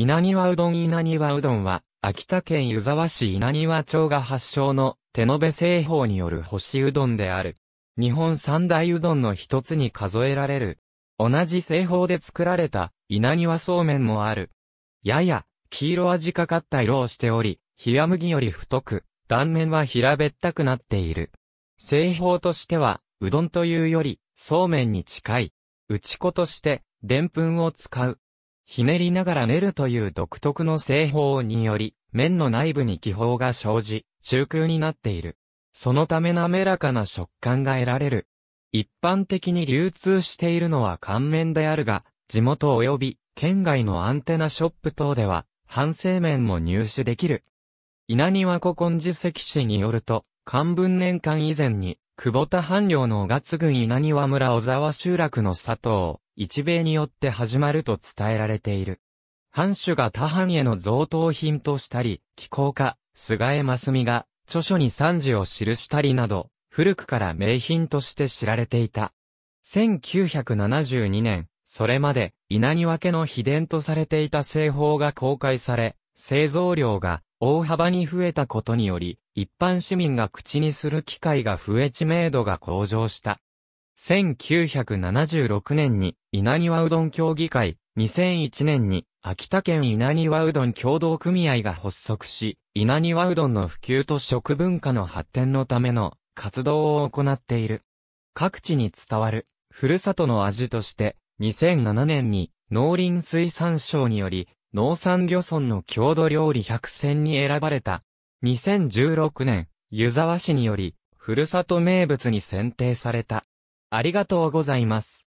稲庭うどん稲庭うどんは、秋田県湯沢市稲庭町が発祥の手延べ製法による干しうどんである。日本三大うどんの一つに数えられる。同じ製法で作られた稲庭そうめんもある。やや黄色味かかった色をしており、冷麦より太く、断面は平べったくなっている。製法としては、うどんというより、そうめんに近い。打ち粉として、でんぷんを使う。ひねりながら練るという独特の製法により、麺の内部に気泡が生じ、中空になっている。そのため滑らかな食感が得られる。一般的に流通しているのは乾麺であるが、地元及び県外のアンテナショップ等では、反省麺も入手できる。稲庭古今寺石史によると、漢文年間以前に、久保田藩領の小月郡稲庭村小沢集落の佐藤、一米によって始まると伝えられている。藩主が他藩への贈答品としたり、気候家、菅江真美が、著書に賛辞を記したりなど、古くから名品として知られていた。1972年、それまで、稲庭家の秘伝とされていた製法が公開され、製造量が大幅に増えたことにより、一般市民が口にする機会が増え知名度が向上した。1976年に稲庭うどん協議会、2001年に秋田県稲庭うどん協同組合が発足し、稲庭うどんの普及と食文化の発展のための活動を行っている。各地に伝わる、ふるさとの味として、2007年に農林水産省により、農産漁村の郷土料理百選に選ばれた。2016年、湯沢市により、ふるさと名物に選定された。ありがとうございます。